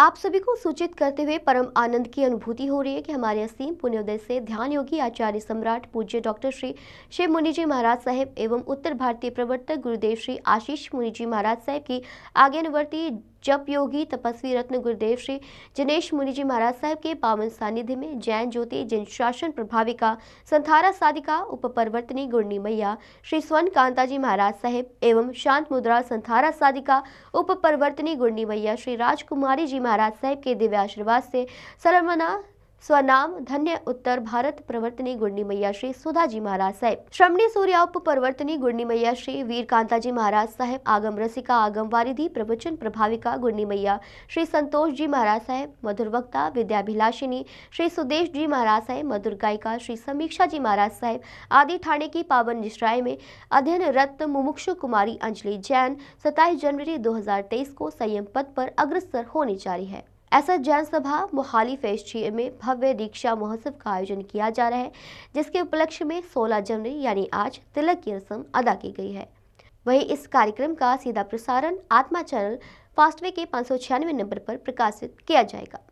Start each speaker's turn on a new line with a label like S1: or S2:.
S1: आप सभी को सूचित करते हुए परम आनंद की अनुभूति हो रही है कि हमारे असीम पुण्योदय से ध्यान योगी आचार्य सम्राट पूज्य डॉक्टर श्री शिव मुनि जी महाराज साहेब एवं उत्तर भारतीय प्रवर्तक गुरुदेव श्री आशीष मुनि जी महाराज साहेब की आज्ञानुवर्ती जप योगी तपस्वी रत्न गुरुदेव श्री जनेश मुनि जी महाराज साहब के पावन सानिध्य में जैन ज्योति जैन शासन प्रभाविका संथारा साधिका उपपरिवर्तनी गुरनी मैया श्री स्वर्ण कांता जी महाराज साहेब एवं शांत मुद्रा संथारा साधिका उपपरवर्तनी गुरनी मैया श्री राजकुमारी जी महाराज साहेब के दिव्याशीर्वाद से सरमना स्वनाम धन्य उत्तर भारत प्रवर्तनी गुंडी मैया श्री सुधा जी महाराज साहेब श्रमणी सूर्य उप प्रवर्तनी गुंडी मैया श्री वीर कांताजी महाराज साहेब आगम रसिका आगम वारिधि प्रवचन प्रभाविका गुंडी मैया श्री संतोष जी महाराज साहेब मधुर वक्ता विद्याभिलाषिनी श्री सुदेश जी महाराज साहेब मधुर गायिका श्री समीक्षा जी महाराज साहेब आदि थाने की पावन निश्राय में अध्ययन रत्न मुमुक्षु कुमारी अंजलि जैन सताईस जनवरी दो को संयम पद पर अग्रसर होने जा रही है ऐसा जैन सभा मोहाली फेज में भव्य दीक्षा महोत्सव का आयोजन किया जा रहा है जिसके उपलक्ष्य में 16 जनवरी यानी आज तिलक की रस्म अदा की गई है वहीं इस कार्यक्रम का सीधा प्रसारण आत्मा चैनल फास्टवे के पाँच नंबर पर प्रकाशित किया जाएगा